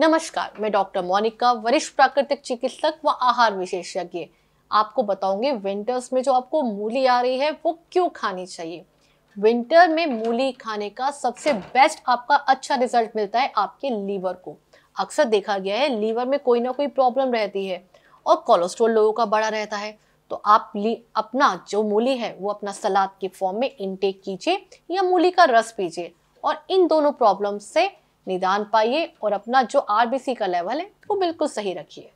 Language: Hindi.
नमस्कार मैं डॉक्टर मोनिका वरिष्ठ प्राकृतिक चिकित्सक व आहार विशेषज्ञ आपको बताऊंगी विंटर्स में जो आपको मूली आ रही है वो क्यों खानी चाहिए विंटर में मूली खाने का सबसे बेस्ट आपका अच्छा रिजल्ट मिलता है आपके लीवर को अक्सर देखा गया है लीवर में कोई ना कोई प्रॉब्लम रहती है और कोलेस्ट्रॉल लोगों का बड़ा रहता है तो आप ली अपना जो मूली है वो अपना सलाद के फॉर्म में इनटेक कीजिए या मूली का रस पीजिए और इन दोनों प्रॉब्लम से निदान पाइए और अपना जो आरबीसी का लेवल है वो बिल्कुल सही रखिए